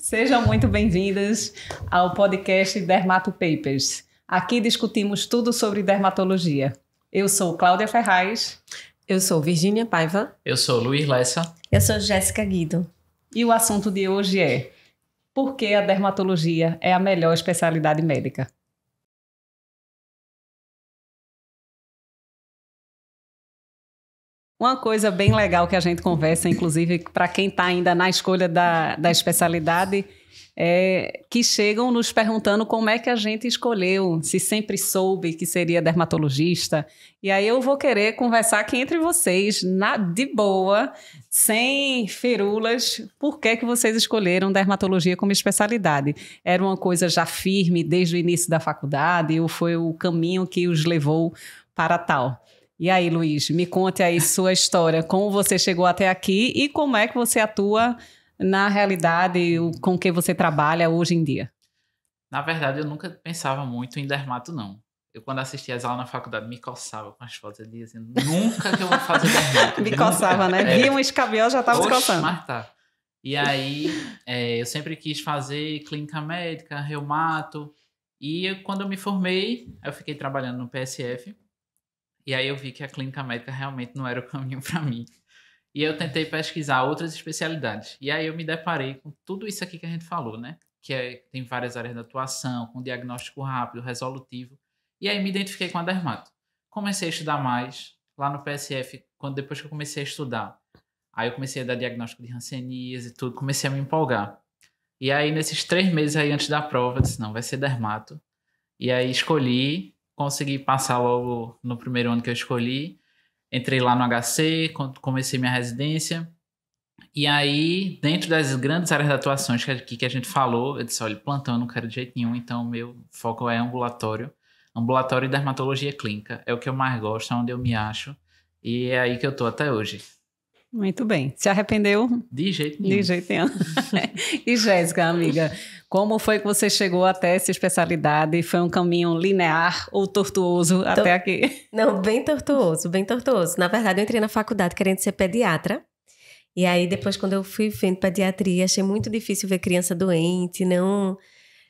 Sejam muito bem-vindas ao podcast Dermato Papers. Aqui discutimos tudo sobre dermatologia. Eu sou Cláudia Ferraz. Eu sou Virgínia Paiva. Eu sou Luiz Lessa. Eu sou Jéssica Guido. E o assunto de hoje é: Por que a dermatologia é a melhor especialidade médica? Uma coisa bem legal que a gente conversa, inclusive para quem está ainda na escolha da, da especialidade, é que chegam nos perguntando como é que a gente escolheu, se sempre soube que seria dermatologista. E aí eu vou querer conversar aqui entre vocês, na, de boa, sem firulas, por que, que vocês escolheram dermatologia como especialidade? Era uma coisa já firme desde o início da faculdade ou foi o caminho que os levou para tal? E aí, Luiz, me conte aí sua história, como você chegou até aqui e como é que você atua na realidade com que você trabalha hoje em dia. Na verdade, eu nunca pensava muito em dermato, não. Eu, quando assistia as aulas na faculdade, me coçava com as fotos ali, assim, nunca que eu vou fazer dermato. me coçava, né? É. um escabel, já estava se coçando. Mas tá. E aí, é, eu sempre quis fazer clínica médica, reumato. E eu, quando eu me formei, eu fiquei trabalhando no PSF. E aí eu vi que a clínica médica realmente não era o caminho para mim. E eu tentei pesquisar outras especialidades. E aí eu me deparei com tudo isso aqui que a gente falou, né? Que é, tem várias áreas de atuação, com diagnóstico rápido, resolutivo. E aí me identifiquei com a dermato. Comecei a estudar mais lá no PSF, quando depois que eu comecei a estudar. Aí eu comecei a dar diagnóstico de rancenias e tudo, comecei a me empolgar. E aí nesses três meses aí antes da prova, eu disse, não, vai ser dermato. E aí escolhi consegui passar logo no primeiro ano que eu escolhi. Entrei lá no HC, comecei minha residência. E aí, dentro das grandes áreas de atuações que, que, a gente falou, eu disse: olha, plantão eu não quero de jeito nenhum, então meu foco é ambulatório. Ambulatório e dermatologia clínica é o que eu mais gosto, é onde eu me acho. E é aí que eu tô até hoje. Muito bem. Se arrependeu? De jeito nenhum. De jeito nenhum. e Jéssica, amiga, como foi que você chegou até essa especialidade? Foi um caminho linear ou tortuoso até aqui? Não, bem tortuoso, bem tortuoso. Na verdade, eu entrei na faculdade querendo ser pediatra. E aí, depois, quando eu fui vendo pediatria, achei muito difícil ver criança doente, não.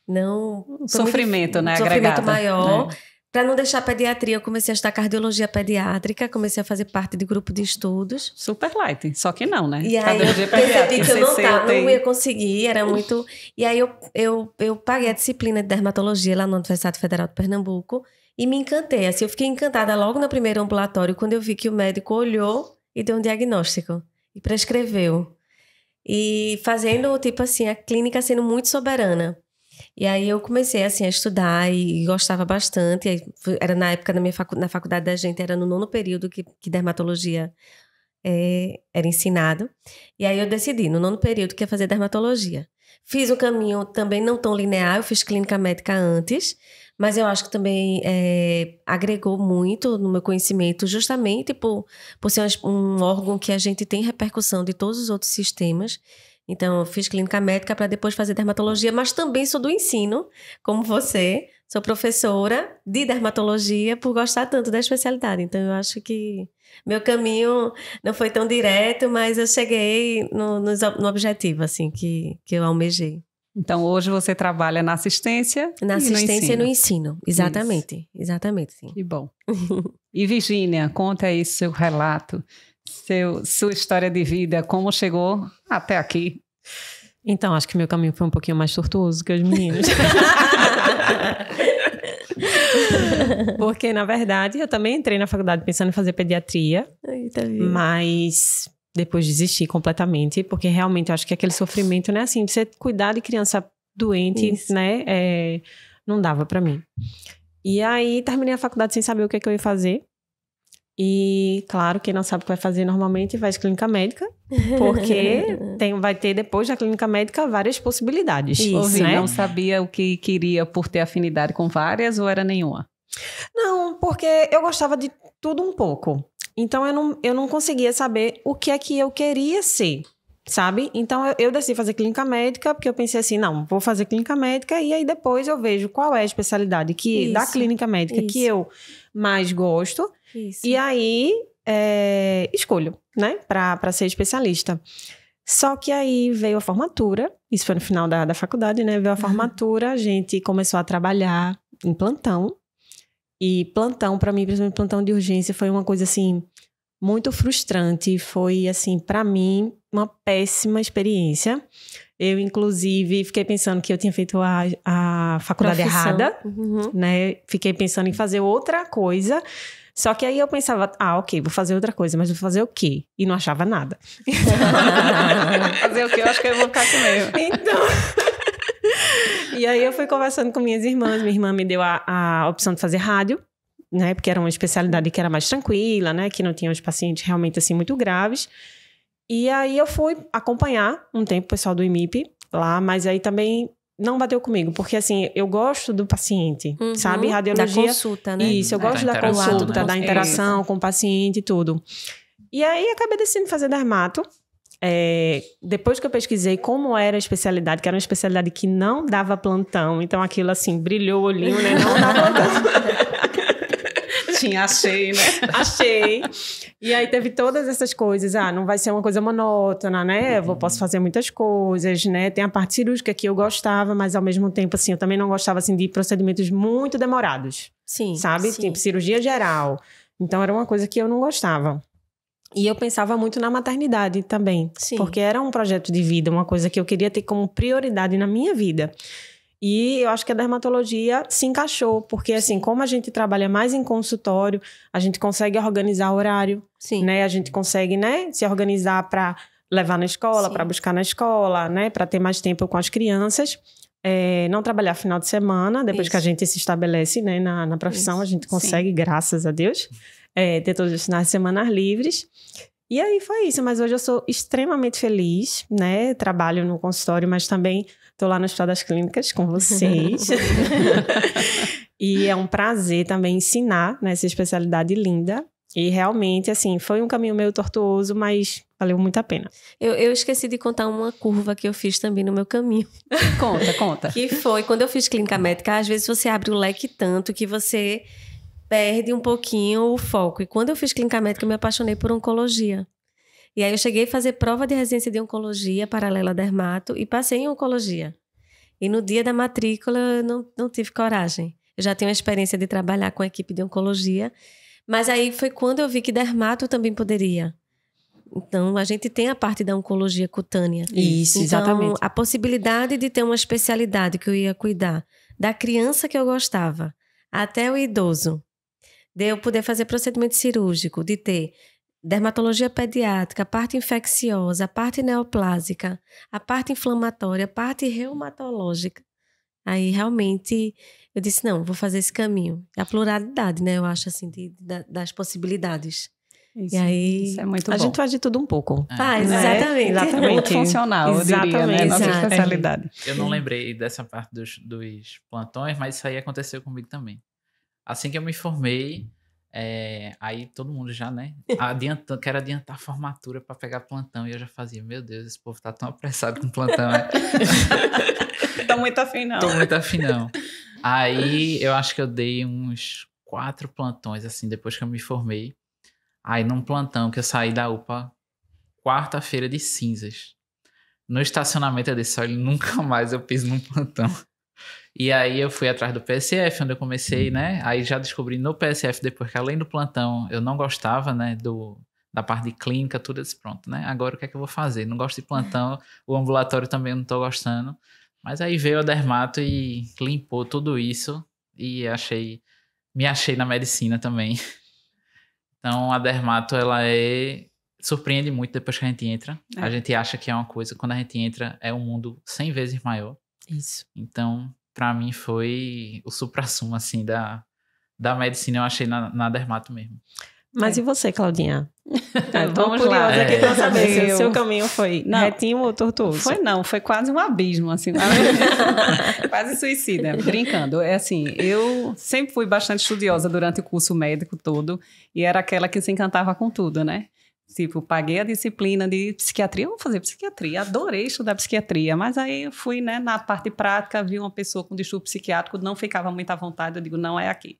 não sofrimento, muito, né? Um sofrimento agregado, maior. Né? Para não deixar pediatria, eu comecei a estudar cardiologia pediátrica, comecei a fazer parte de grupo de estudos. Super light, só que não, né? E aí eu percebi que eu não, não tá, ia conseguir, era muito. E aí eu, eu, eu paguei a disciplina de dermatologia lá no Universidade Federal de Pernambuco e me encantei. Assim, eu fiquei encantada logo no primeiro ambulatório, quando eu vi que o médico olhou e deu um diagnóstico e prescreveu. E fazendo, tipo assim, a clínica sendo muito soberana. E aí eu comecei assim a estudar e gostava bastante. Era na época na minha facu na faculdade da gente era no nono período que, que dermatologia é, era ensinado. E aí eu decidi no nono período que ia fazer dermatologia. Fiz um caminho também não tão linear. Eu fiz clínica médica antes, mas eu acho que também é, agregou muito no meu conhecimento, justamente por, por ser um órgão que a gente tem repercussão de todos os outros sistemas. Então, eu fiz clínica médica para depois fazer dermatologia, mas também sou do ensino, como você. Sou professora de dermatologia por gostar tanto da especialidade. Então, eu acho que meu caminho não foi tão direto, mas eu cheguei no, no, no objetivo, assim, que, que eu almejei. Então, hoje você trabalha na assistência. Na e assistência no ensino. e no ensino, exatamente. Isso. Exatamente, sim. Que bom. e, Virgínia, conta aí seu relato seu, sua história de vida, como chegou até aqui. Então, acho que meu caminho foi um pouquinho mais tortuoso que os meninos. Porque, na verdade, eu também entrei na faculdade pensando em fazer pediatria. Tá mas depois desisti completamente, porque realmente acho que aquele sofrimento, né? Assim, você cuidar de criança doente, Isso. né? É, não dava para mim. E aí terminei a faculdade sem saber o que, é que eu ia fazer. E, claro, quem não sabe o que vai fazer normalmente vai de clínica médica, porque tem, vai ter depois da clínica médica várias possibilidades. Isso, ouvi, né? não sabia o que queria por ter afinidade com várias ou era nenhuma? Não, porque eu gostava de tudo um pouco. Então eu não, eu não conseguia saber o que é que eu queria ser, sabe? Então eu, eu decidi fazer clínica médica, porque eu pensei assim, não, vou fazer clínica médica e aí depois eu vejo qual é a especialidade que isso, da clínica médica isso. que eu mais gosto isso. E aí, é, escolho, né, para ser especialista. Só que aí veio a formatura, isso foi no final da, da faculdade, né? Veio a uhum. formatura, a gente começou a trabalhar em plantão. E plantão, para mim, principalmente plantão de urgência, foi uma coisa assim, muito frustrante. Foi, assim, para mim, uma péssima experiência. Eu, inclusive, fiquei pensando que eu tinha feito a, a faculdade Profissão. errada, uhum. né? Fiquei pensando em fazer outra coisa. Só que aí eu pensava, ah, ok, vou fazer outra coisa, mas vou fazer o quê? E não achava nada. fazer o quê? Eu acho que eu vou ficar aqui mesmo. Então. e aí eu fui conversando com minhas irmãs. Minha irmã me deu a, a opção de fazer rádio né? Porque era uma especialidade que era mais tranquila, né? Que não tinha os pacientes realmente assim muito graves. E aí eu fui acompanhar um tempo o pessoal do IMIP lá, mas aí também não bateu comigo, porque assim, eu gosto do paciente, uhum, sabe? Radiologia. Da consulta, né? Isso, eu gosto da, né? da consulta, da interação com o paciente e tudo. E aí acabei decidindo fazer dermato. É, depois que eu pesquisei como era a especialidade, que era uma especialidade que não dava plantão, então aquilo assim, brilhou o olhinho, né? Não dava plantão. bonitinha, achei, né? achei. E aí teve todas essas coisas. Ah, não vai ser uma coisa monótona, né? Eu posso uhum. fazer muitas coisas, né? Tem a parte cirúrgica que eu gostava, mas ao mesmo tempo, assim, eu também não gostava, assim, de procedimentos muito demorados. Sim. Sabe? Sim. Tipo, cirurgia geral. Então, era uma coisa que eu não gostava. E eu pensava muito na maternidade também, Sim. porque era um projeto de vida, uma coisa que eu queria ter como prioridade na minha vida. E eu acho que a dermatologia se encaixou, porque assim, como a gente trabalha mais em consultório, a gente consegue organizar horário, Sim. né? A gente consegue, né, se organizar para levar na escola, para buscar na escola, né, para ter mais tempo com as crianças. É, não trabalhar final de semana, depois Isso. que a gente se estabelece né, na, na profissão, Isso. a gente consegue, Sim. graças a Deus, é, ter todos os finais de semana livres. e aí foi isso, mas hoje eu sou extremamente feliz, né? Trabalho no consultório, mas também Estou lá no Hospital das Clínicas com vocês. e é um prazer também ensinar nessa né, especialidade linda. E realmente, assim, foi um caminho meio tortuoso, mas valeu muito a pena. Eu, eu esqueci de contar uma curva que eu fiz também no meu caminho. Conta, conta. que foi, quando eu fiz clínica médica, às vezes você abre o leque tanto que você perde um pouquinho o foco. E quando eu fiz clínica médica, eu me apaixonei por oncologia. E aí eu cheguei a fazer prova de residência de oncologia paralela dermato e passei em oncologia. E no dia da matrícula eu não, não tive coragem. Eu já tinha uma experiência de trabalhar com a equipe de oncologia, mas aí foi quando eu vi que dermato também poderia. Então, a gente tem a parte da oncologia cutânea. Isso, então, exatamente. A possibilidade de ter uma especialidade que eu ia cuidar da criança que eu gostava até o idoso, de eu poder fazer procedimento cirúrgico, de ter dermatologia pediátrica, a parte infecciosa, a parte neoplásica, a parte inflamatória, a parte reumatológica. Aí realmente eu disse, não, vou fazer esse caminho. A pluralidade, né? Eu acho assim, de, de, das possibilidades. Isso, e aí, isso é muito a bom. gente faz de tudo um pouco. É. Ah, exatamente. É, exatamente. Muito funcional, exatamente, eu diria, né? Nossa exatamente. especialidade. Eu não lembrei dessa parte dos, dos plantões, mas isso aí aconteceu comigo também. Assim que eu me formei, é, aí todo mundo já, né? Adiantando, quero adiantar a formatura para pegar plantão. E eu já fazia, meu Deus, esse povo tá tão apressado com plantão, né? Tô muito afim, não. Tô muito afim, não. Aí eu acho que eu dei uns quatro plantões, assim, depois que eu me formei. Aí num plantão que eu saí da UPA, quarta-feira de cinzas. No estacionamento eu disse, olha, nunca mais eu piso num plantão. E aí eu fui atrás do PSF, onde eu comecei, né? Aí já descobri no PSF depois que além do plantão eu não gostava, né, do da parte de clínica, tudo isso pronto, né? Agora o que é que eu vou fazer? Não gosto de plantão, o ambulatório também não tô gostando. Mas aí veio a dermato e limpou tudo isso e achei me achei na medicina também. Então a dermato ela é surpreende muito depois que a gente entra. É. A gente acha que é uma coisa, quando a gente entra é um mundo 100 vezes maior. Isso. Então, para mim foi o supra-sumo assim, da, da medicina, eu achei na, na dermato mesmo. Mas é. e você, Claudinha? Eu tá, tô Vamos curiosa lá. aqui pra é. saber se o seu caminho foi não, retinho ou tortuoso. Foi não, foi quase um abismo, assim. quase suicida, brincando. É assim, eu sempre fui bastante estudiosa durante o curso médico todo e era aquela que se encantava com tudo, né? Tipo, paguei a disciplina de psiquiatria, vou fazer psiquiatria, adorei estudar psiquiatria, mas aí eu fui, né, na parte prática, vi uma pessoa com distúrbio psiquiátrico, não ficava muito à vontade, eu digo, não é aqui.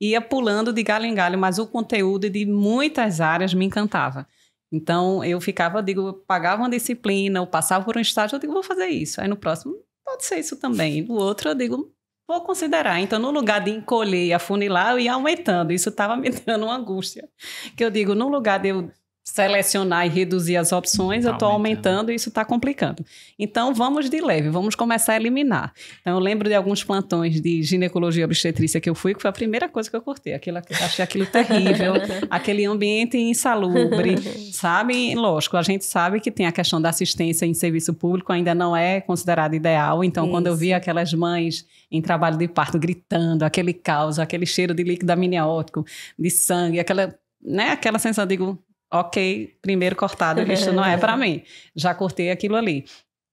Ia pulando de galho em galho, mas o conteúdo de muitas áreas me encantava. Então, eu ficava, digo, pagava uma disciplina, eu passava por um estágio, eu digo, vou fazer isso. Aí no próximo, pode ser isso também. No outro, eu digo, vou considerar. Então, no lugar de encolher e afunilar, eu ia aumentando. Isso estava me dando uma angústia. Que eu digo, no lugar de eu selecionar e reduzir as opções, tá eu estou aumentando e isso está complicando. Então, vamos de leve, vamos começar a eliminar. Então, eu lembro de alguns plantões de ginecologia obstetrícia que eu fui, que foi a primeira coisa que eu cortei. Aquilo, achei aquilo terrível, aquele ambiente insalubre, sabe? Lógico, a gente sabe que tem a questão da assistência em serviço público, ainda não é considerada ideal. Então, isso. quando eu vi aquelas mães em trabalho de parto gritando, aquele caos, aquele cheiro de líquido amniótico, de sangue, aquela, né, aquela sensação, digo ok, primeiro cortado, isso não é para mim. Já cortei aquilo ali.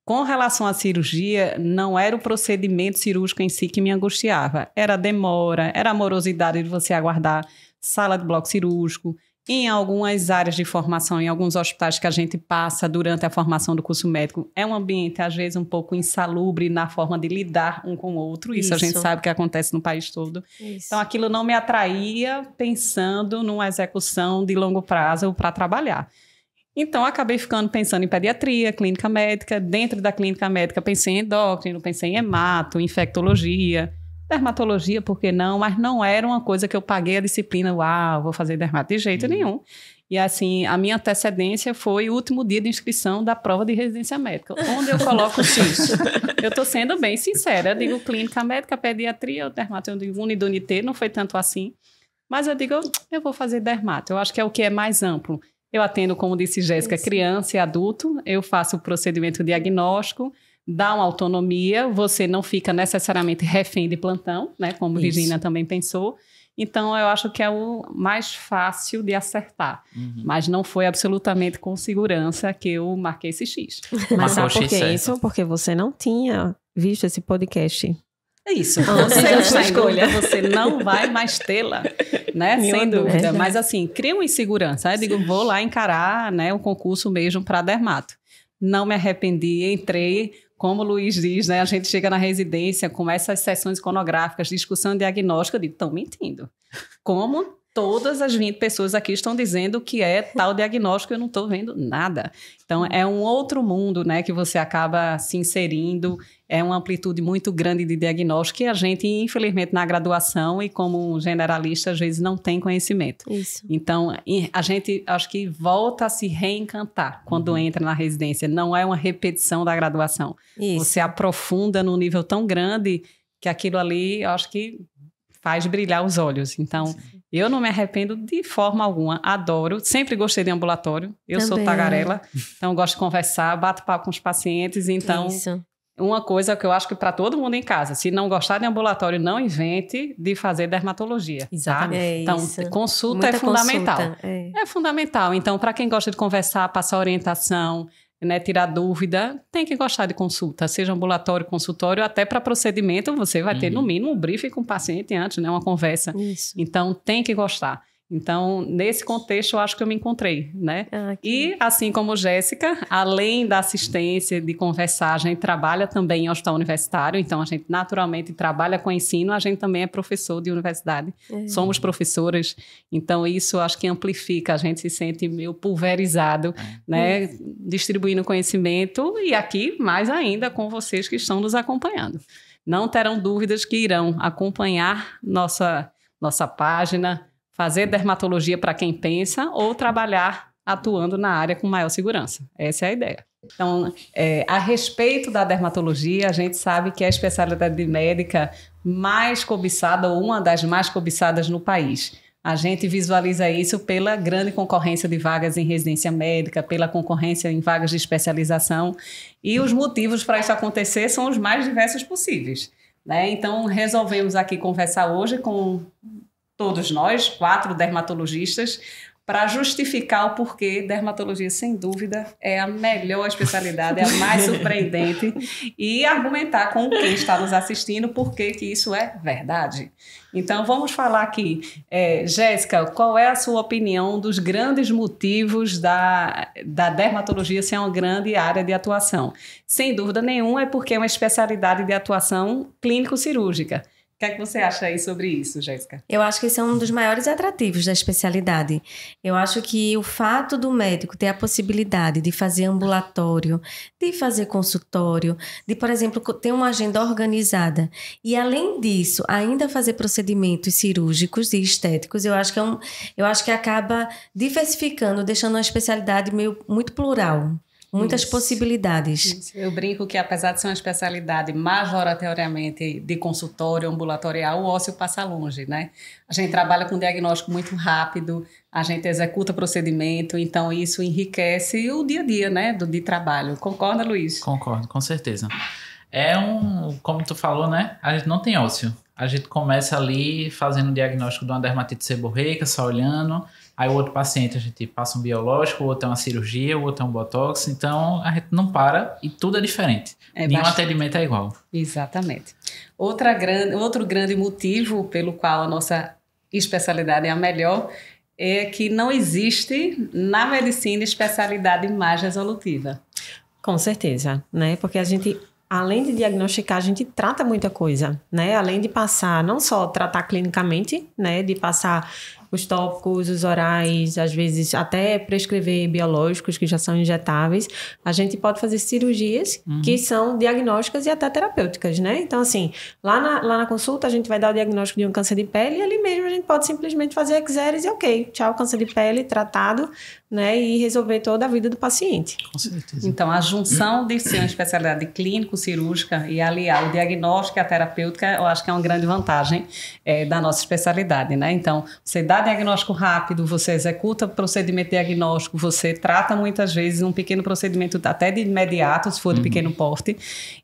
Com relação à cirurgia, não era o procedimento cirúrgico em si que me angustiava. Era a demora, era a morosidade de você aguardar sala de bloco cirúrgico, em algumas áreas de formação, em alguns hospitais que a gente passa durante a formação do curso médico, é um ambiente, às vezes, um pouco insalubre na forma de lidar um com o outro. Isso, Isso. a gente sabe que acontece no país todo. Isso. Então, aquilo não me atraía pensando numa execução de longo prazo para trabalhar. Então, acabei ficando pensando em pediatria, clínica médica. Dentro da clínica médica, pensei em endócrino, pensei em hemato, infectologia dermatologia, por que não? Mas não era uma coisa que eu paguei a disciplina, uau, vou fazer dermato de jeito hum. nenhum. E assim, a minha antecedência foi o último dia de inscrição da prova de residência médica, onde eu coloco X. eu estou sendo bem sincera, eu digo clínica médica, pediatria, dermato, eu digo não foi tanto assim. Mas eu digo, eu vou fazer dermato, eu acho que é o que é mais amplo. Eu atendo, como disse Jéssica, criança e adulto, eu faço o procedimento diagnóstico, dá uma autonomia, você não fica necessariamente refém de plantão, né? Como Isso. Virginia também pensou. Então, eu acho que é o mais fácil de acertar. Uhum. Mas não foi absolutamente com segurança que eu marquei esse X. Mas sabe por que é. isso? Porque você não tinha visto esse podcast. É isso. Ah, você não está escolha. você não vai mais tê-la, né? Sem dúvida. dúvida. Mas assim, cria uma insegurança. Eu digo, vou lá encarar né, o concurso mesmo para dermato. Não me arrependi, entrei como o Luiz diz, né? A gente chega na residência, começa as sessões iconográficas, discussão diagnóstica, eu digo, estão mentindo. Como todas as 20 pessoas aqui estão dizendo que é tal diagnóstico, eu não estou vendo nada. Então, é um outro mundo né, que você acaba se inserindo, é uma amplitude muito grande de diagnóstico que a gente, infelizmente, na graduação e como generalista, às vezes não tem conhecimento. Isso. Então, a gente acho que volta a se reencantar quando uhum. entra na residência. Não é uma repetição da graduação. Isso. Você aprofunda num nível tão grande que aquilo ali, acho que faz brilhar os olhos. Então, Sim. Eu não me arrependo de forma alguma, adoro. Sempre gostei de ambulatório. Eu Também. sou tagarela, então gosto de conversar, bato papo com os pacientes. Então, Isso. uma coisa que eu acho que para todo mundo em casa, se não gostar de ambulatório, não invente de fazer dermatologia. Tá? Exatamente. Tá? então, isso. consulta é Muita é fundamental. Consulta. É. é fundamental. Então, para quem gosta de conversar, passar orientação, né, tirar dúvida, tem que gostar de consulta, seja ambulatório, consultório, até para procedimento, você vai uhum. ter no mínimo um briefing com o paciente antes, né, uma conversa. Isso. Então, tem que gostar. Então, nesse contexto, eu acho que eu me encontrei, né? Ah, e, assim como Jéssica, além da assistência de conversar, a gente trabalha também em hospital universitário, então a gente naturalmente trabalha com ensino, a gente também é professor de universidade, é. somos professoras. então isso acho que amplifica, a gente se sente meio pulverizado, é. né? É. Distribuindo conhecimento e aqui, mais ainda, com vocês que estão nos acompanhando. Não terão dúvidas que irão acompanhar nossa, nossa página, fazer dermatologia para quem pensa ou trabalhar atuando na área com maior segurança. Essa é a ideia. Então, é, a respeito da dermatologia, a gente sabe que é a especialidade médica mais cobiçada ou uma das mais cobiçadas no país. A gente visualiza isso pela grande concorrência de vagas em residência médica, pela concorrência em vagas de especialização. E os motivos para isso acontecer são os mais diversos possíveis. Né? Então, resolvemos aqui conversar hoje com todos nós, quatro dermatologistas, para justificar o porquê dermatologia, sem dúvida, é a melhor especialidade, é a mais surpreendente, e argumentar com quem está nos assistindo por que isso é verdade. Então, vamos falar aqui. É, Jéssica, qual é a sua opinião dos grandes motivos da, da dermatologia ser uma grande área de atuação? Sem dúvida nenhuma, é porque é uma especialidade de atuação clínico-cirúrgica o que é que você acha aí sobre isso, Jéssica? Eu acho que esse é um dos maiores atrativos da especialidade. Eu acho que o fato do médico ter a possibilidade de fazer ambulatório, de fazer consultório, de, por exemplo, ter uma agenda organizada e, além disso, ainda fazer procedimentos cirúrgicos e estéticos, eu acho que, é um, eu acho que acaba diversificando, deixando uma especialidade meio muito plural muitas isso. possibilidades. Isso. Eu brinco que, apesar de ser uma especialidade majoritariamente de consultório ambulatorial, o ósseo passa longe, né? A gente trabalha com diagnóstico muito rápido, a gente executa procedimento, então isso enriquece o dia a dia, né, do, de trabalho. Concorda, Luiz? Concordo, com certeza. É um, como tu falou, né? A gente não tem ósseo. A gente começa ali fazendo o diagnóstico de uma dermatite seborreica, só olhando Aí o outro paciente a gente passa um biológico, o outro é uma cirurgia, o outro é um botox. Então a gente não para e tudo é diferente. É Nenhum bastante. atendimento é igual. Exatamente. Outra grande, outro grande motivo pelo qual a nossa especialidade é a melhor é que não existe na medicina especialidade mais resolutiva. Com certeza, né? Porque a gente além de diagnosticar, a gente trata muita coisa, né? Além de passar, não só tratar clinicamente, né? De passar os tópicos, os orais, às vezes até prescrever biológicos que já são injetáveis. A gente pode fazer cirurgias uhum. que são diagnósticas e até terapêuticas, né? Então, assim, lá na, lá na consulta a gente vai dar o diagnóstico de um câncer de pele e ali mesmo a gente pode simplesmente fazer exeres e ok, tchau, câncer de pele, tratado né, e resolver toda a vida do paciente. Com certeza. Então, a junção de ser uma especialidade clínico-cirúrgica e aliar o diagnóstico e a terapêutica, eu acho que é uma grande vantagem é, da nossa especialidade, né? Então, você dá diagnóstico rápido, você executa procedimento diagnóstico, você trata muitas vezes um pequeno procedimento até de imediato, se for de uhum. pequeno porte,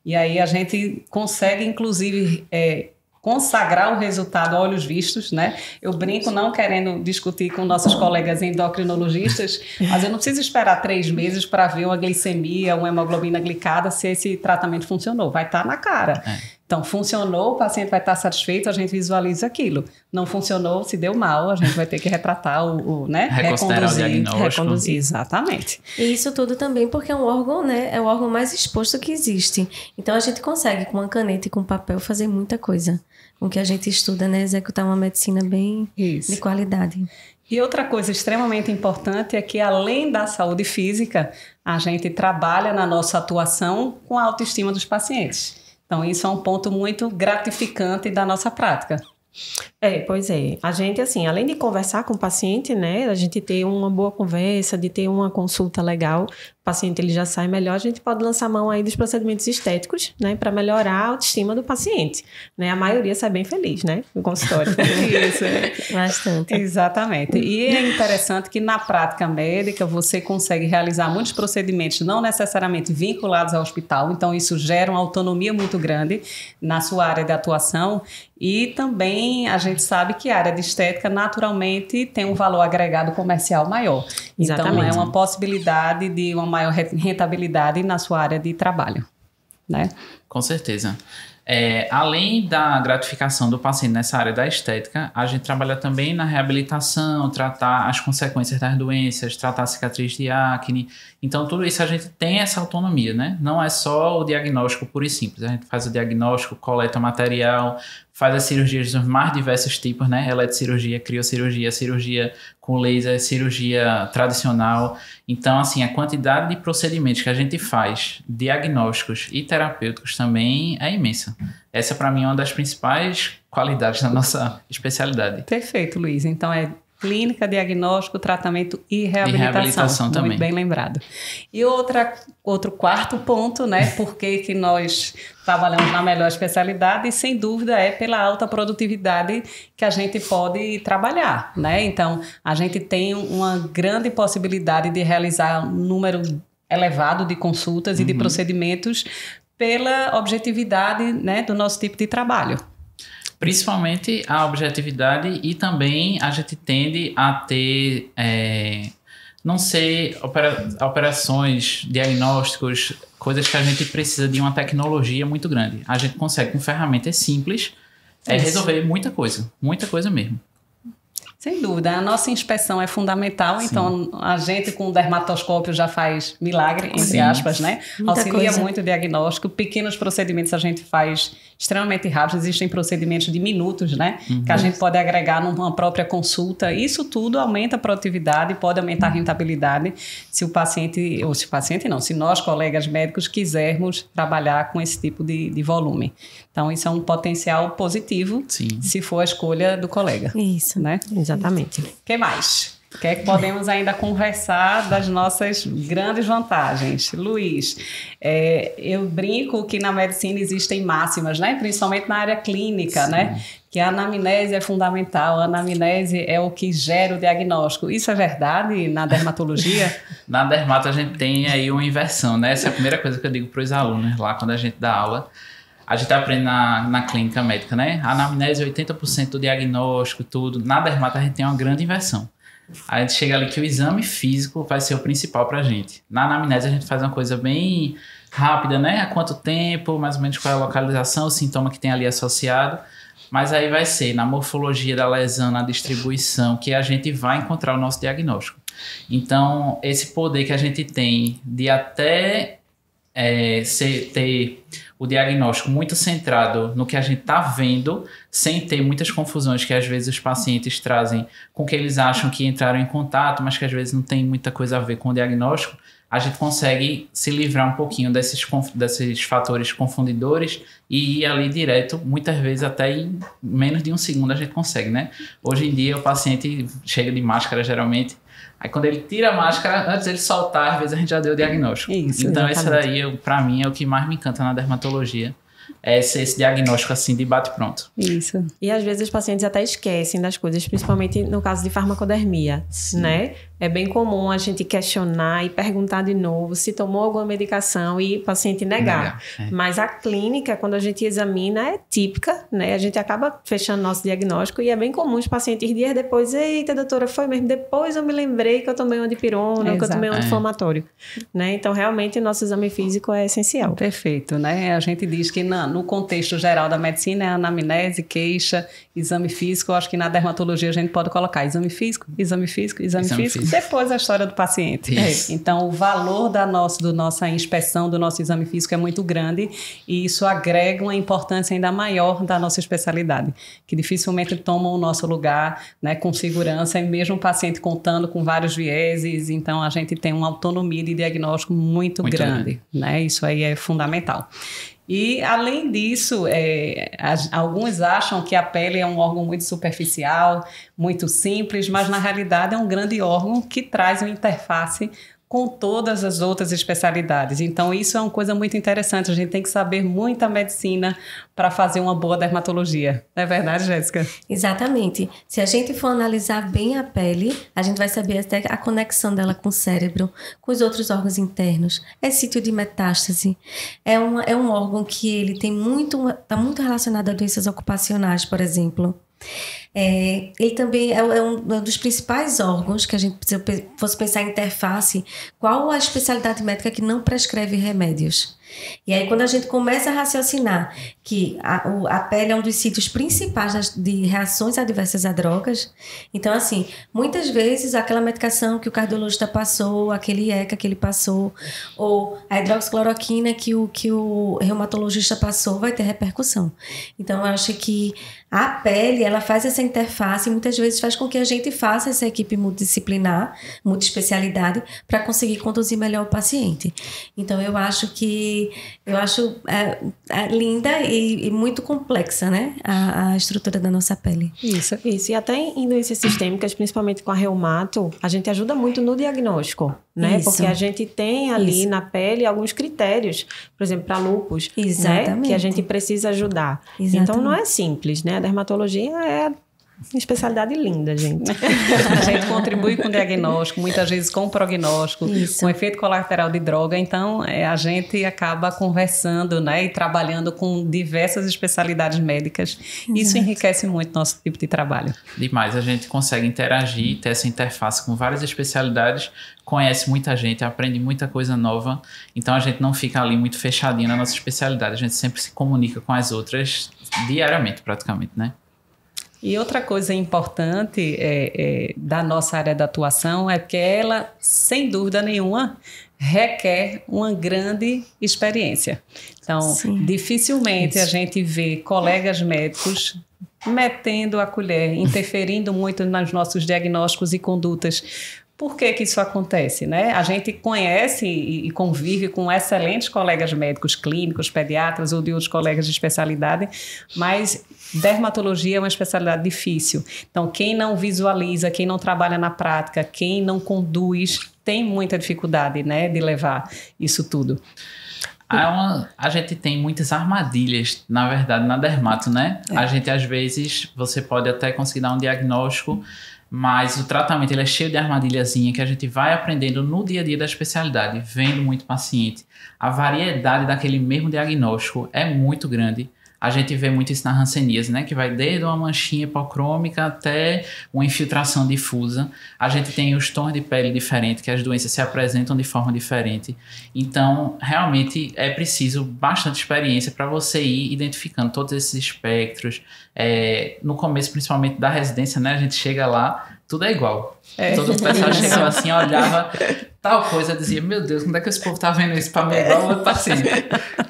e aí a gente consegue, inclusive, é, consagrar o resultado a olhos vistos, né? Eu brinco não querendo discutir com nossos colegas endocrinologistas, mas eu não preciso esperar três meses para ver uma glicemia, uma hemoglobina glicada se esse tratamento funcionou, vai estar tá na cara. É. Então, funcionou, o paciente vai estar satisfeito, a gente visualiza aquilo. Não funcionou, se deu mal, a gente vai ter que retratar o, o né? Reconstruir. o diagnóstico. Reconduzir, exatamente. E isso tudo também porque é um órgão, né? É o órgão mais exposto que existe. Então, a gente consegue, com uma caneta e com papel, fazer muita coisa. Com o que a gente estuda, né? Executar uma medicina bem isso. de qualidade. E outra coisa extremamente importante é que, além da saúde física, a gente trabalha na nossa atuação com a autoestima dos pacientes. Então, isso é um ponto muito gratificante da nossa prática. É, pois é. A gente, assim, além de conversar com o paciente, né, a gente ter uma boa conversa, de ter uma consulta legal, paciente ele já sai melhor, a gente pode lançar mão aí dos procedimentos estéticos, né, para melhorar a autoestima do paciente, né? A maioria sai bem feliz, né, no consultório. Isso, bastante. Exatamente. E é interessante que na prática médica você consegue realizar muitos procedimentos não necessariamente vinculados ao hospital, então isso gera uma autonomia muito grande na sua área de atuação e também a gente sabe que a área de estética naturalmente tem um valor agregado comercial maior. Exatamente. Então é uma possibilidade de uma maior rentabilidade na sua área de trabalho. Né? Com certeza. É, além da gratificação do paciente nessa área da estética, a gente trabalha também na reabilitação, tratar as consequências das doenças, tratar cicatriz de acne. Então, tudo isso a gente tem essa autonomia, né? Não é só o diagnóstico puro e simples. A gente faz o diagnóstico, coleta material, faz as cirurgias dos mais diversos tipos, né? Eletrocirurgia, criocirurgia, cirurgia com laser, cirurgia tradicional. Então, assim, a quantidade de procedimentos que a gente faz, diagnósticos e terapêuticos também é imensa isso. Essa, para mim, é uma das principais qualidades da nossa especialidade. Perfeito, Luiz. Então, é clínica, diagnóstico, tratamento e reabilitação. E reabilitação Muito também. bem lembrado. E outra, outro quarto ponto, né? Por que, que nós trabalhamos na melhor especialidade? E sem dúvida é pela alta produtividade que a gente pode trabalhar, né? Então, a gente tem uma grande possibilidade de realizar um número elevado de consultas uhum. e de uhum. procedimentos pela objetividade né, do nosso tipo de trabalho. Principalmente a objetividade e também a gente tende a ter, é, não sei, opera, operações, diagnósticos, coisas que a gente precisa de uma tecnologia muito grande. A gente consegue com ferramentas simples é, resolver muita coisa, muita coisa mesmo. Sem dúvida, a nossa inspeção é fundamental, Sim. então a gente com o dermatoscópio já faz milagre, entre Sim. aspas, né? Muita Auxilia coisa. muito o diagnóstico, pequenos procedimentos a gente faz extremamente rápidos, existem procedimentos de minutos, né? Uhum. Que a gente pode agregar numa própria consulta. Isso tudo aumenta a produtividade, pode aumentar a rentabilidade se o paciente, ou se o paciente não, se nós, colegas médicos, quisermos trabalhar com esse tipo de, de volume. Então, isso é um potencial positivo Sim. se for a escolha do colega. Isso, né? Exatamente. O que mais? O que é que podemos ainda conversar das nossas grandes vantagens? Luiz, é, eu brinco que na medicina existem máximas, né? principalmente na área clínica, né? Sim. né? que a anamnese é fundamental, a anamnese é o que gera o diagnóstico. Isso é verdade na dermatologia? na dermato a gente tem aí uma inversão, né? Essa é a primeira coisa que eu digo para os alunos lá quando a gente dá aula. A gente tá aprende na, na clínica médica, né? A anamnese é 80% do diagnóstico, tudo. Na dermato a gente tem uma grande inversão. A gente chega ali que o exame físico vai ser o principal pra gente. Na anamnese a gente faz uma coisa bem rápida, né? Há quanto tempo, mais ou menos qual é a localização, o sintoma que tem ali associado. Mas aí vai ser na morfologia da lesão, na distribuição, que a gente vai encontrar o nosso diagnóstico. Então, esse poder que a gente tem de até é, ser, ter o diagnóstico muito centrado no que a gente está vendo, sem ter muitas confusões que às vezes os pacientes trazem com que eles acham que entraram em contato, mas que às vezes não tem muita coisa a ver com o diagnóstico, a gente consegue se livrar um pouquinho desses, desses fatores confundidores e ir ali direto, muitas vezes até em menos de um segundo a gente consegue, né? Hoje em dia o paciente chega de máscara geralmente Aí quando ele tira a máscara, antes dele soltar, às vezes a gente já deu o diagnóstico. Isso, então exatamente. esse daí, para mim, é o que mais me encanta na dermatologia. É esse, esse diagnóstico assim de bate pronto. Isso. E às vezes os pacientes até esquecem das coisas, principalmente no caso de farmacodermia, Sim. né? É bem comum a gente questionar e perguntar de novo se tomou alguma medicação e o paciente negar. é. Mas a clínica, quando a gente examina, é típica, né? A gente acaba fechando nosso diagnóstico e é bem comum os pacientes dias depois, eita, doutora, foi mesmo, depois eu me lembrei que eu tomei uma dipirona, é, que eu tomei um é. anti-inflamatório, é. né? Então, realmente, o nosso exame físico é essencial. Perfeito, né? A gente diz que na, no contexto geral da medicina é anamnese, queixa, exame físico, eu acho que na dermatologia a gente pode colocar exame físico, exame físico, exame, exame físico. físico depois a história do paciente. Isso. Então, o valor da nossa, do nossa inspeção, do nosso exame físico é muito grande e isso agrega uma importância ainda maior da nossa especialidade, que dificilmente tomam o nosso lugar né, com segurança, e mesmo o paciente contando com vários vieses, então a gente tem uma autonomia de diagnóstico muito, muito grande. Né? Isso aí é fundamental. E, além disso, é, alguns acham que a pele é um órgão muito superficial, muito simples, mas na realidade é um grande órgão que traz uma interface com todas as outras especialidades. Então, isso é uma coisa muito interessante. A gente tem que saber muita medicina para fazer uma boa dermatologia. Não é verdade, Jéssica? Exatamente. Se a gente for analisar bem a pele, a gente vai saber até a conexão dela com o cérebro, com os outros órgãos internos. É sítio de metástase. É, uma, é um órgão que ele tem muito, está muito relacionado a doenças ocupacionais, por exemplo. É, ele também é, é um, é um, dos principais órgãos que a gente, se eu fosse pensar em interface, qual a especialidade médica que não prescreve remédios? E aí, quando a gente começa a raciocinar que a, o, a pele é um dos sítios principais das, de reações adversas a drogas, então, assim, muitas vezes aquela medicação que o cardiologista passou, aquele ECA que ele passou, ou a hidroxicloroquina que o, que o reumatologista passou, vai ter repercussão. Então, eu acho que a pele, ela faz essa interface e muitas vezes faz com que a gente faça essa equipe multidisciplinar, multiespecialidade, para conseguir conduzir melhor o paciente. Então, eu acho que, eu acho é, é linda e, e, muito complexa, né? A, a, estrutura da nossa pele. Isso, isso. E até em doenças sistêmicas, principalmente com a reumato, a gente ajuda muito no diagnóstico, né? Isso. Porque a gente tem ali isso. na pele alguns critérios, por exemplo, para lupus, Né? que a gente precisa ajudar. Exatamente. Então, não é simples, né? dermatologia é especialidade linda, gente. a gente contribui com diagnóstico, muitas vezes com prognóstico, Isso. com efeito colateral de droga. Então, é, a gente acaba conversando né, e trabalhando com diversas especialidades médicas. Exato. Isso enriquece muito nosso tipo de trabalho. Demais, a gente consegue interagir, ter essa interface com várias especialidades, conhece muita gente, aprende muita coisa nova. Então, a gente não fica ali muito fechadinho na nossa especialidade, a gente sempre se comunica com as outras diariamente, praticamente, né? E outra coisa importante é, é, da nossa área de atuação é que ela, sem dúvida nenhuma, requer uma grande experiência. Então, Sim. dificilmente Isso. a gente vê colegas médicos metendo a colher, interferindo muito nos nossos diagnósticos e condutas, por que, que isso acontece? Né? A gente conhece e convive com excelentes colegas médicos clínicos, pediatras ou de outros colegas de especialidade, mas dermatologia é uma especialidade difícil. Então, quem não visualiza, quem não trabalha na prática, quem não conduz, tem muita dificuldade né, de levar isso tudo. É uma, a gente tem muitas armadilhas, na verdade, na dermato, né? É. A gente, às vezes, você pode até conseguir dar um diagnóstico mas o tratamento ele é cheio de armadilhazinha que a gente vai aprendendo no dia a dia da especialidade, vendo muito paciente. A variedade daquele mesmo diagnóstico é muito grande a gente vê muito isso na hanseníase, né? Que vai desde uma manchinha hipocrômica até uma infiltração difusa. A gente tem os tons de pele diferentes, que as doenças se apresentam de forma diferente. Então, realmente é preciso bastante experiência para você ir identificando todos esses espectros. É, no começo, principalmente da residência, né? A gente chega lá tudo é igual. É. Todo o pessoal chegava assim, olhava tal coisa, dizia, meu Deus, como é que esse povo tá vendo isso para mim é é. igual o paciente?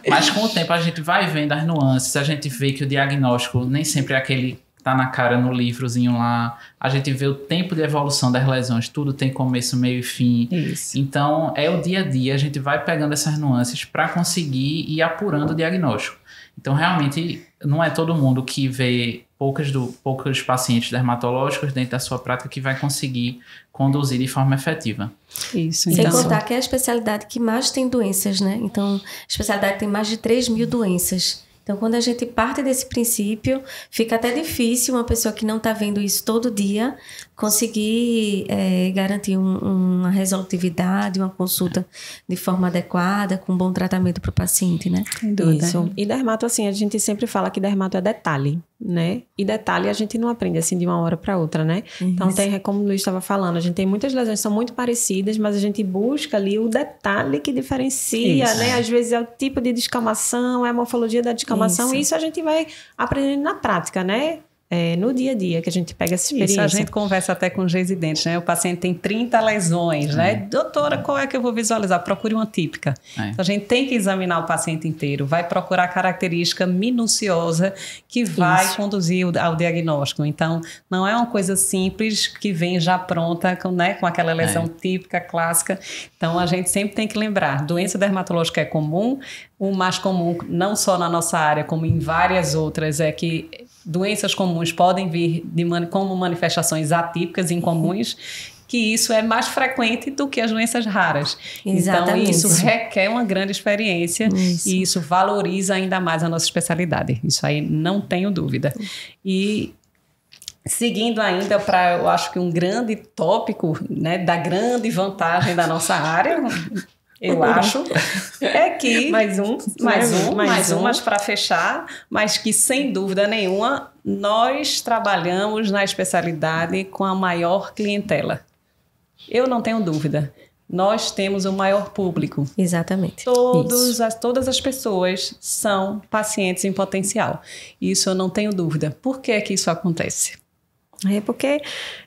Mas com o tempo a gente vai vendo as nuances, a gente vê que o diagnóstico nem sempre é aquele que tá na cara no livrozinho lá, a gente vê o tempo de evolução das lesões, tudo tem começo, meio e fim. Isso. Então, é o dia a dia, a gente vai pegando essas nuances para conseguir ir apurando o diagnóstico. Então, realmente, não é todo mundo que vê poucas do, poucos pacientes dermatológicos dentro da sua prática que vai conseguir conduzir de forma efetiva. Isso, então. Sem contar que é a especialidade que mais tem doenças, né? Então, a especialidade tem mais de 3 mil doenças. Então, quando a gente parte desse princípio, fica até difícil uma pessoa que não está vendo isso todo dia conseguir é, garantir um, uma resolutividade, uma consulta de forma adequada, com um bom tratamento para o paciente, né? Sem dúvida. Isso. E dermato, assim, a gente sempre fala que dermato é detalhe, né? E detalhe a gente não aprende assim de uma hora para outra, né? Então, isso. Então tem, como o Luiz estava falando, a gente tem muitas lesões que são muito parecidas, mas a gente busca ali o detalhe que diferencia, isso. né? Às vezes é o tipo de descamação, é a morfologia da descamação, isso. e isso a gente vai aprendendo na prática, né? é, no dia a dia que a gente pega essa experiência. Isso, a gente conversa até com os residentes, né? O paciente tem 30 lesões, né? É. Doutora, qual é que eu vou visualizar? Procure uma típica. É. Então, a gente tem que examinar o paciente inteiro, vai procurar característica minuciosa que vai Isso. conduzir ao diagnóstico. Então, não é uma coisa simples que vem já pronta, com, né? Com aquela lesão é. típica, clássica. Então, a gente sempre tem que lembrar, doença dermatológica é comum, o mais comum, não só na nossa área, como em várias outras, é que doenças comuns podem vir de como manifestações atípicas incomuns que isso é mais frequente do que as doenças raras. Então, Exatamente. Então, isso requer uma grande experiência isso. e isso valoriza ainda mais a nossa especialidade. Isso aí não tenho dúvida. E seguindo ainda para, eu acho que um grande tópico, né, da grande vantagem da nossa área, eu acho, é que. mais um, mais né? um, mais, mais um, mas para fechar, mas que sem dúvida nenhuma, nós trabalhamos na especialidade com a maior clientela. Eu não tenho dúvida. Nós temos o maior público. Exatamente. Todos as, todas as pessoas são pacientes em potencial. Isso eu não tenho dúvida. Por que, é que isso acontece? É porque,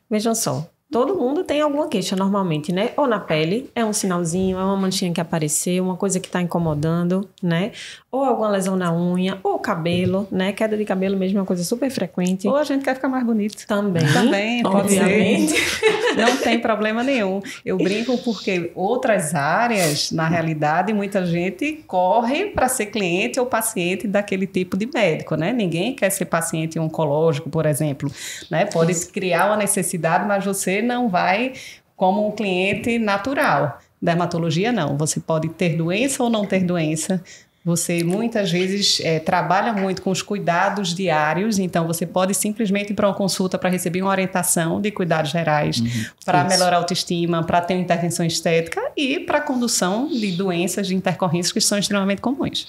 vejam só, Todo mundo tem alguma queixa normalmente, né? Ou na pele, é um sinalzinho, é uma manchinha que apareceu, uma coisa que está incomodando, né? Ou alguma lesão na unha, ou cabelo, né? Queda de cabelo mesmo é uma coisa super frequente. Ou a gente quer ficar mais bonito. Também. Também, obviamente. Não tem problema nenhum. Eu brinco porque outras áreas, na realidade, muita gente corre para ser cliente ou paciente daquele tipo de médico, né? Ninguém quer ser paciente oncológico, por exemplo, né? Pode criar uma necessidade, mas você não vai como um cliente natural. Dermatologia não. Você pode ter doença ou não ter doença. Você muitas vezes é, trabalha muito com os cuidados diários, então você pode simplesmente ir para uma consulta para receber uma orientação de cuidados gerais, uhum, para melhorar a autoestima, para ter uma intervenção estética e para condução de doenças de intercorrências que são extremamente comuns.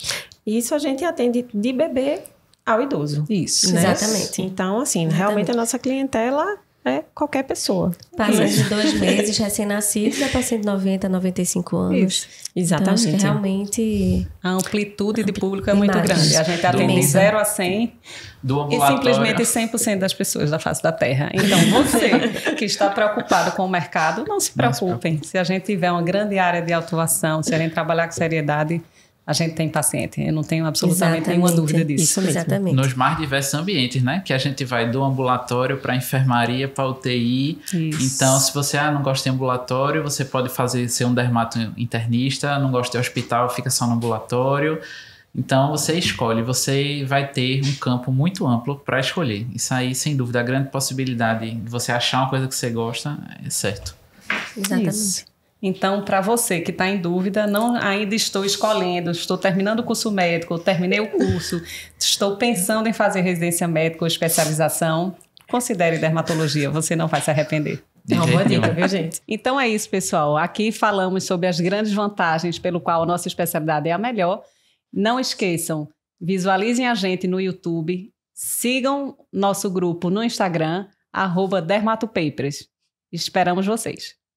Isso a gente atende de bebê ao idoso. Isso, né? exatamente. Então, assim, exatamente. realmente a nossa clientela é qualquer pessoa. Passa né? de dois meses, recém-nascidos, é para 190, 95 anos. Isso. Exatamente. Então, realmente. A amplitude de público é, é muito grande. A gente atende de 0 a 100 e simplesmente 100% das pessoas da face da Terra. Então, você que está preocupado com o mercado, não se preocupem. Se a gente tiver uma grande área de atuação, se a gente trabalhar com seriedade, a gente tem paciente. Eu não tenho absolutamente exatamente, nenhuma dúvida disso. Isso mesmo. Exatamente. Nos mais diversos ambientes, né? Que a gente vai do ambulatório para enfermaria, para UTI. Isso. Então, se você ah, não gosta de ambulatório, você pode fazer ser um dermato internista, não gosta de hospital, fica só no ambulatório. Então você escolhe, você vai ter um campo muito amplo para escolher. Isso aí, sem dúvida, a grande possibilidade de você achar uma coisa que você gosta é certo. Exatamente. Isso. Então, para você que está em dúvida, não ainda estou escolhendo, estou terminando o curso médico, terminei o curso, estou pensando em fazer residência médica ou especialização, considere dermatologia, você não vai se arrepender. É uma boa dica, viu, gente? Então é isso, pessoal. Aqui falamos sobre as grandes vantagens pelo qual a nossa especialidade é a melhor. Não esqueçam, visualizem a gente no YouTube, sigam nosso grupo no Instagram, arroba Dermatopapers. Esperamos vocês!